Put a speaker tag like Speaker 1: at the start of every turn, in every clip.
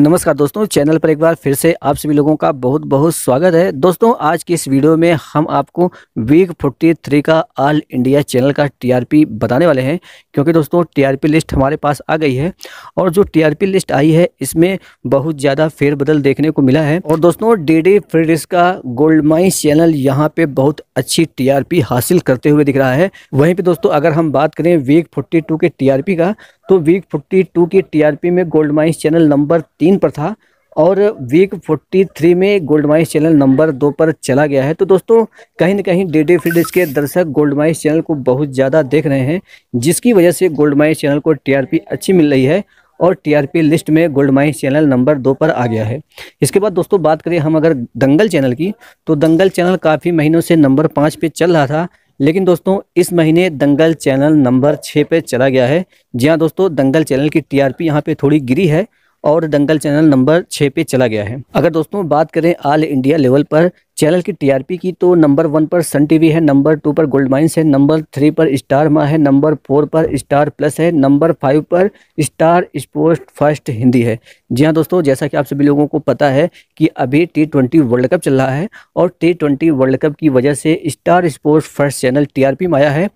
Speaker 1: नमस्कार दोस्तों चैनल पर एक बार फिर से आप सभी लोगों का बहुत बहुत स्वागत है दोस्तों आज की इस वीडियो में हम आपको वीक 43 का ऑल इंडिया चैनल का टीआरपी बताने वाले हैं क्योंकि दोस्तों टीआरपी लिस्ट हमारे पास आ गई है और जो टीआरपी लिस्ट आई है इसमें बहुत ज़्यादा फेरबदल देखने को मिला है और दोस्तों डी डी फ्रीडिस का गोल्ड माइन चैनल यहाँ पर बहुत अच्छी टी हासिल करते हुए दिख रहा है वहीं पर दोस्तों अगर हम बात करें वीक फोर्टी के टी का तो वीक फोर्टी की टी में गोल्ड माइन चैनल नंबर तीन तीन पर था और वीक 43 में गोल्ड माइस चैनल नंबर दो पर चला गया है तो दोस्तों कहीं ना कहीं डे डे के दर्शक गोल्ड माइस चैनल को बहुत ज़्यादा देख रहे हैं जिसकी वजह से गोल्ड माइस चैनल को टीआरपी अच्छी मिल रही है और टीआरपी लिस्ट में गोल्ड माइस चैनल नंबर दो पर आ गया है इसके बाद दोस्तों बात करें हम अगर दंगल चैनल की तो दंगल चैनल काफ़ी महीनों से नंबर पाँच पे चल रहा था लेकिन दोस्तों इस महीने दंगल चैनल नंबर छः पे चला गया है जी हाँ दोस्तों दंगल चैनल की टीआरपी यहाँ पे थोड़ी गिरी है और दंगल चैनल नंबर छः पे चला गया है अगर दोस्तों बात करें ऑल इंडिया लेवल पर चैनल की टीआरपी की तो नंबर वन पर सन टीवी है नंबर टू पर गोल्ड माइंस है नंबर थ्री पर स्टार माँ है नंबर फोर पर स्टार प्लस है नंबर फाइव पर स्टार स्पोर्ट फर्स्ट हिंदी है जी हाँ दोस्तों जैसा कि आप सभी लोगों को पता है कि अभी टी ट्वेंटी वर्ल्ड कप चल रहा है और टी ट्वेंटी वर्ल्ड कप की वजह से स्टार स्पोर्ट्स फर्स्ट चैनल पी में आया है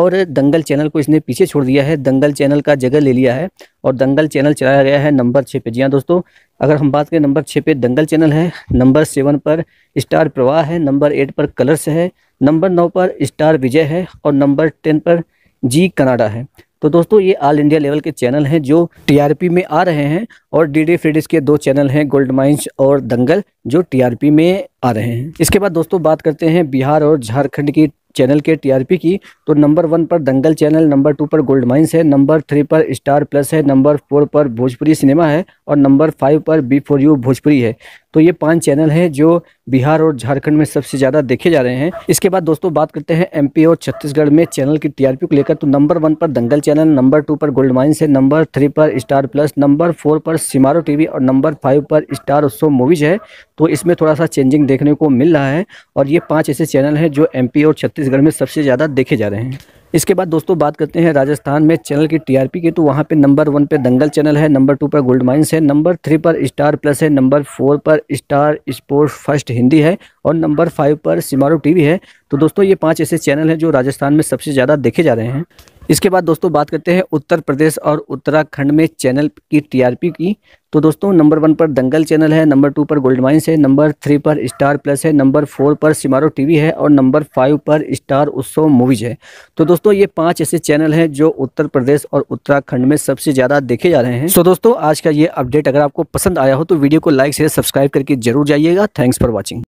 Speaker 1: और दंगल चैनल को इसने पीछे छोड़ दिया है दंगल चैनल का जगह ले लिया है और दंगल चैनल चलाया गया है नंबर छः पे जी हाँ दोस्तों अगर हम बात करें नंबर छः पे दंगल चैनल है नंबर सेवन पर स्टार प्रवाह है नंबर एट पर कलर्स है नंबर नौ पर स्टार विजय है और नंबर टेन पर जी कनाडा है तो दोस्तों ये ऑल इंडिया लेवल के चैनल हैं जो टीआरपी में आ रहे हैं और डी डी फ्रीडिस के दो चैनल हैं गोल्ड माइंस और दंगल जो टीआरपी में आ रहे हैं इसके बाद दोस्तों बात करते हैं बिहार और झारखंड की चैनल के टीआरपी की तो नंबर वन पर दंगल चैनल नंबर टू पर गोल्ड माइंस है नंबर थ्री पर स्टार प्लस है नंबर फोर पर भोजपुरी सिनेमा है और नंबर फाइव पर बी फोर यू भोजपुरी है तो ये पांच चैनल हैं जो बिहार और झारखंड में सबसे ज़्यादा देखे जा रहे हैं इसके बाद दोस्तों बात करते हैं एमपी और छत्तीसगढ़ में चैनल की टीआरपी को लेकर तो नंबर वन पर दंगल चैनल नंबर टू पर गोल्ड माइन्स है नंबर थ्री पर स्टार प्लस नंबर फोर पर सिमारो टीवी और नंबर फाइव पर स्टार उत्सव मूवीज है तो इसमें थोड़ा सा चेंजिंग देखने को मिल रहा है और ये पाँच ऐसे चैनल हैं जो एम और छत्तीसगढ़ में सबसे ज़्यादा देखे जा रहे हैं इसके बाद दोस्तों बात करते हैं राजस्थान में चैनल की टीआरपी की तो वहाँ पे नंबर वन पे दंगल चैनल है नंबर टू पर गोल्ड माइंस है नंबर थ्री पर स्टार प्लस है नंबर फोर पर स्टार स्पोर्ट्स फर्स्ट हिंदी है और नंबर फाइव पर सिमारो टीवी है तो दोस्तों ये पाँच ऐसे चैनल हैं जो राजस्थान में सबसे ज़्यादा देखे जा रहे हैं इसके बाद दोस्तों बात करते हैं उत्तर प्रदेश और उत्तराखंड में चैनल की टीआरपी की तो दोस्तों नंबर वन पर दंगल चैनल है नंबर टू पर गोल्ड माइंस है नंबर थ्री पर स्टार प्लस है नंबर फोर पर सिमारो टीवी है और नंबर फाइव पर स्टार उत्सव मूवीज है तो दोस्तों ये पांच ऐसे चैनल हैं जो उत्तर प्रदेश और उत्तराखंड में सबसे ज़्यादा देखे जा रहे हैं सो तो दोस्तों आज का ये अपडेट अगर आपको पसंद आया हो तो वीडियो को लाइक शेयर सब्सक्राइब करके जरूर जाइएगा थैंक्स फॉर वॉचिंग